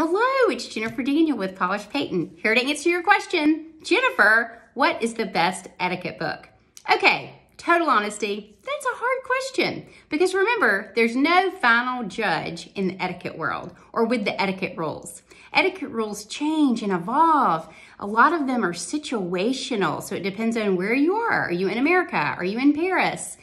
Hello, it's Jennifer Daniel with Polish Peyton. Here to answer your question. Jennifer, what is the best etiquette book? Okay, total honesty, that's a hard question because remember, there's no final judge in the etiquette world or with the etiquette rules. Etiquette rules change and evolve. A lot of them are situational, so it depends on where you are. Are you in America? Are you in Paris?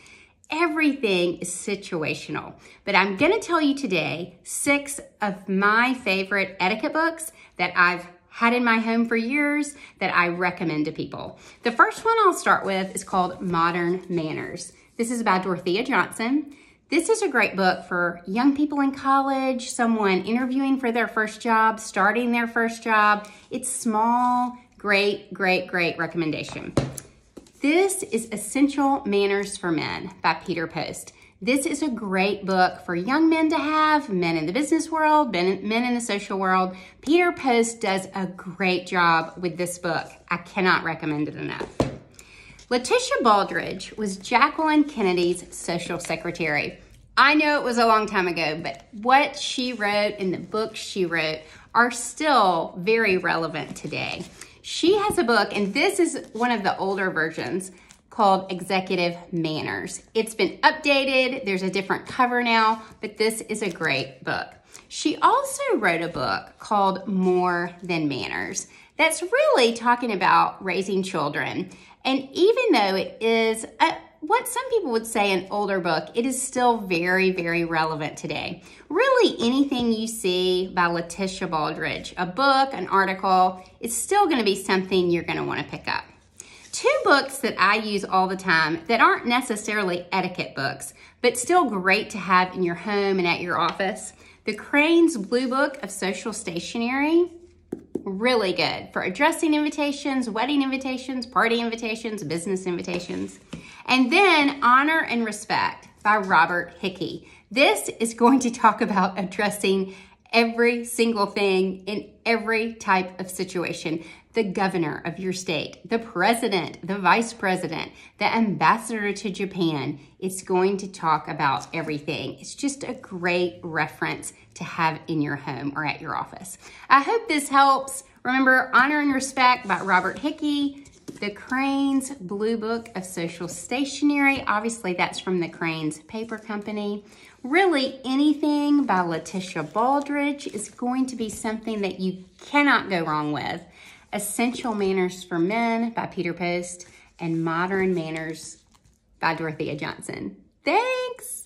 everything is situational. But I'm going to tell you today six of my favorite etiquette books that I've had in my home for years that I recommend to people. The first one I'll start with is called Modern Manners. This is by Dorothea Johnson. This is a great book for young people in college, someone interviewing for their first job, starting their first job. It's small, great, great, great recommendation. This is Essential Manners for Men by Peter Post. This is a great book for young men to have, men in the business world, men, men in the social world. Peter Post does a great job with this book. I cannot recommend it enough. Letitia Baldridge was Jacqueline Kennedy's social secretary. I know it was a long time ago, but what she wrote and the books she wrote are still very relevant today. She has a book, and this is one of the older versions called Executive Manners. It's been updated, there's a different cover now, but this is a great book. She also wrote a book called More Than Manners that's really talking about raising children. And even though it is a what some people would say an older book, it is still very, very relevant today. Really, anything you see by Letitia Baldridge, a book, an article, it's still going to be something you're going to want to pick up. Two books that I use all the time that aren't necessarily etiquette books, but still great to have in your home and at your office the Crane's Blue Book of Social Stationery really good for addressing invitations, wedding invitations, party invitations, business invitations. And then Honor and Respect by Robert Hickey. This is going to talk about addressing every single thing in every type of situation. The governor of your state, the president, the vice president, the ambassador to Japan. It's going to talk about everything. It's just a great reference to have in your home or at your office. I hope this helps. Remember, Honor and Respect by Robert Hickey the Cranes Blue Book of Social Stationery. Obviously, that's from the Cranes Paper Company. Really, anything by Letitia Baldridge is going to be something that you cannot go wrong with. Essential Manners for Men by Peter Post and Modern Manners by Dorothea Johnson. Thanks!